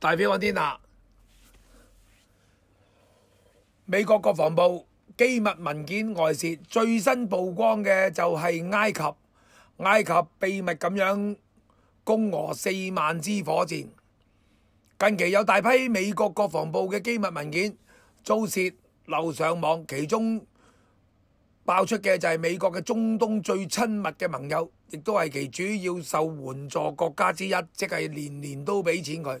大表搵天下。美國國防部機密文件外泄，最新曝光嘅就係埃及。埃及秘密咁樣攻俄四萬支火箭。近期有大批美國國防部嘅機密文件遭泄漏上網，其中爆出嘅就係美國嘅中東最親密嘅盟友，亦都係其主要受援助國家之一，即係年年都俾錢佢。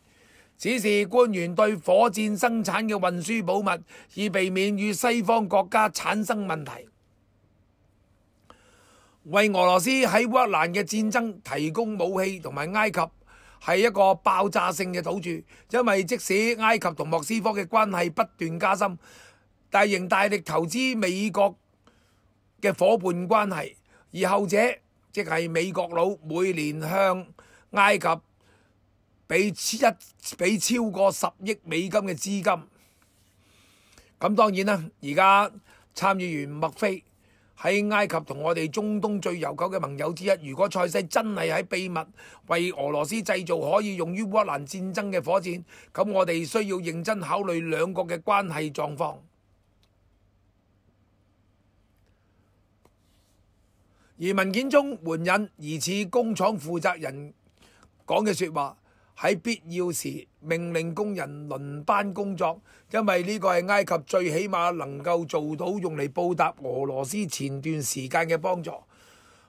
只是官員對火箭生產嘅運輸保密，以避免與西方國家產生問題。為俄羅斯喺烏克蘭嘅戰爭提供武器同埋埃及係一個爆炸性嘅赌注，因為即使埃及同莫斯科嘅關係不斷加深，但仍大力投資美國嘅伙伴關係，而後者即係美國佬每年向埃及。俾一俾超過十億美金嘅資金，咁當然啦。而家參與員麥菲喺埃及同我哋中東最悠久嘅盟友之一。如果塞西真係喺秘密為俄羅斯製造可以用於烏蘭戰爭嘅火箭，咁我哋需要認真考慮兩國嘅關係狀況。而文件中援引疑似工廠負責人講嘅説話。喺必要時命令工人輪班工作，因為呢個係埃及最起碼能夠做到用嚟報答俄羅斯前段時間嘅幫助。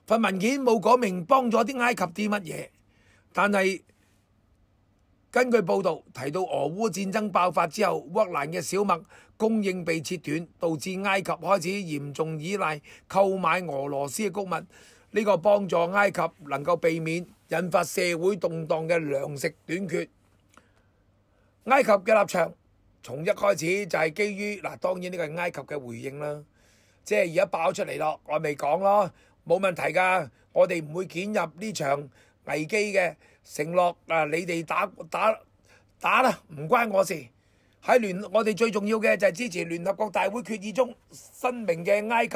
份文件冇講明幫咗啲埃及啲乜嘢，但係根據報導提到，俄烏戰爭爆發之後，烏蘭嘅小麥供應被切斷，導致埃及開始嚴重依賴購買俄羅斯嘅谷物。呢個幫助埃及能夠避免引發社會動盪嘅糧食短缺，埃及嘅立場從一開始就係基於嗱，當然呢個係埃及嘅回應啦。即係而家爆出嚟咯，我未講咯，冇問題㗎，我哋唔會卷入呢場危機嘅承諾。啊，你哋打打打啦，唔關我事。喺聯，我哋最重要嘅就係支持聯合國大會決議中申明嘅埃及。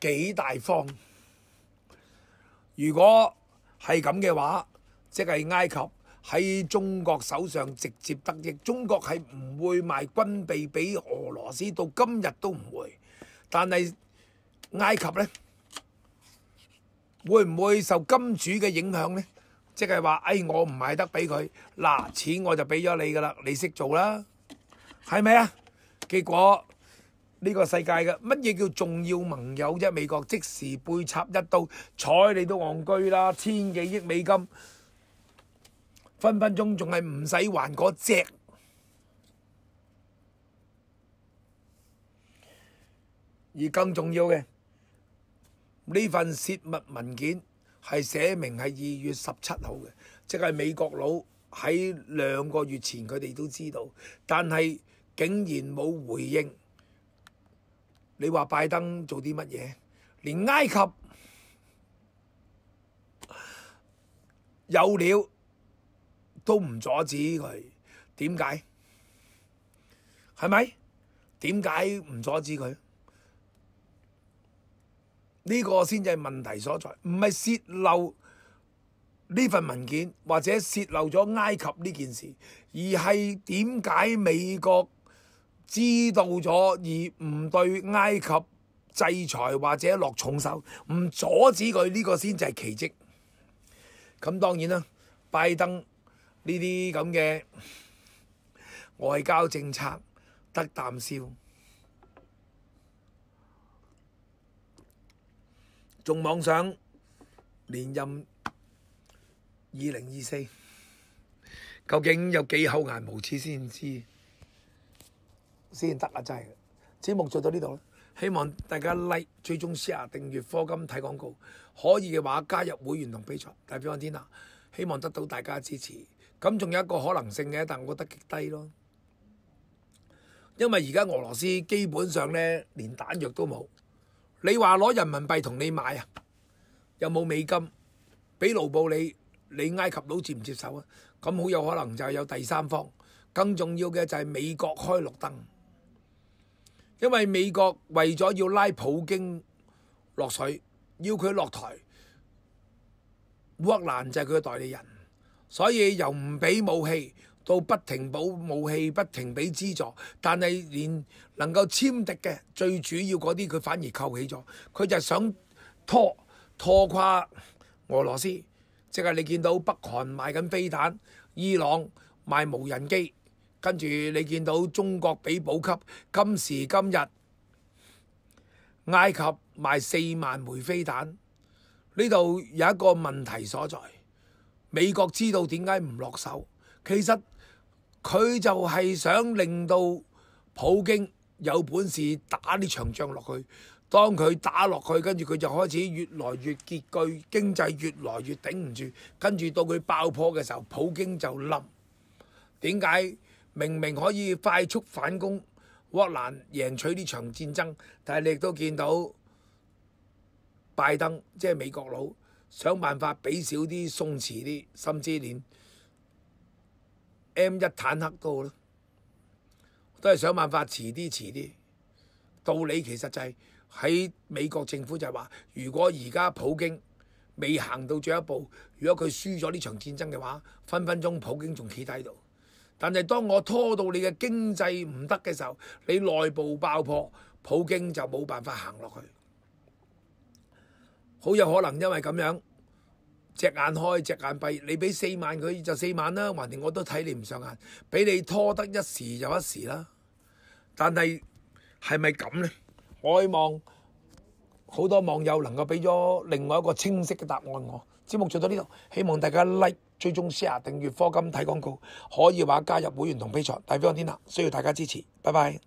几大方？如果系咁嘅话，即系埃及喺中国手上直接得益。中国系唔会卖军备俾俄罗斯，到今日都唔会。但系埃及呢，会唔会受金主嘅影响呢？即系话，哎，我唔卖得俾佢，嗱，钱我就俾咗你噶啦，你识做啦，系咪啊？结果。呢個世界嘅乜嘢叫重要盟友啫？美國即時背插一刀，睬你都戇居啦！千幾億美金，分分鐘仲係唔使還嗰隻。而更重要嘅，呢份泄密文件係寫明係二月十七號嘅，即係美國佬喺兩個月前佢哋都知道，但係竟然冇回應。你話拜登做啲乜嘢？連埃及有料都唔阻止佢，點解？係咪？點解唔阻止佢？呢個先至係問題所在，唔係洩漏呢份文件或者洩漏咗埃及呢件事，而係點解美國？知道咗而唔對埃及制裁或者落重手，唔阻止佢呢個先就係奇蹟。咁當然啦，拜登呢啲咁嘅外交政策得啖笑，仲妄想連任二零二四？究竟有幾口牙無齒先知？先得啊！真系，节目做到呢度啦，希望大家 like、追踪、share、订阅、科金睇广告，可以嘅话加入会员同比赛。大表我天啊，希望得到大家支持。咁仲有一个可能性嘅，但系我觉得极低咯，因为而家俄罗斯基本上咧连弹药都冇。你话攞人民币同你买啊？有冇美金俾盧布你？你埃及佬接唔接受啊？咁好有可能就系有第三方。更重要嘅就系美国开绿灯。因為美國為咗要拉普京落水，要佢落台，烏克蘭就係佢嘅代理人，所以由唔俾武器到不停補武器，不停俾資助，但係連能夠簽敵嘅最主要嗰啲，佢反而扣起咗。佢就想拖拖垮俄羅斯，即係你見到北韓賣緊飛彈，伊朗賣無人機。跟住你見到中國俾補給，今時今日埃及賣四萬枚飛彈，呢度有一個問題所在。美國知道點解唔落手？其實佢就係想令到普京有本事打啲場仗落去。當佢打落去，跟住佢就開始越來越拮據，經濟越來越頂唔住。跟住到佢爆破嘅時候，普京就冧。點解？明明可以快速反攻，沃克兰贏取呢場戰爭，但係你亦都見到拜登即係美國佬想辦法俾少啲鬆弛啲，甚至連 M 一坦克都啦，都係想辦法遲啲遲啲。道理其實就係喺美國政府就係話，如果而家普京未行到最一步，如果佢輸咗呢場戰爭嘅話，分分鐘普京仲企喺度。但係當我拖到你嘅經濟唔得嘅時候，你內部爆破，普京就冇辦法行落去。好有可能因為咁樣，隻眼開隻眼閉，你俾四萬佢就四萬啦，橫掂我都睇你唔上眼，俾你拖得一時就一時啦。但係係咪咁呢？我希望好多網友能夠俾咗另外一個清晰嘅答案我。節目做到呢度，希望大家 like。追蹤 share 訂閱科金睇廣告，可以話加入會員同比賽。大飛我天啦，需要大家支持。拜拜。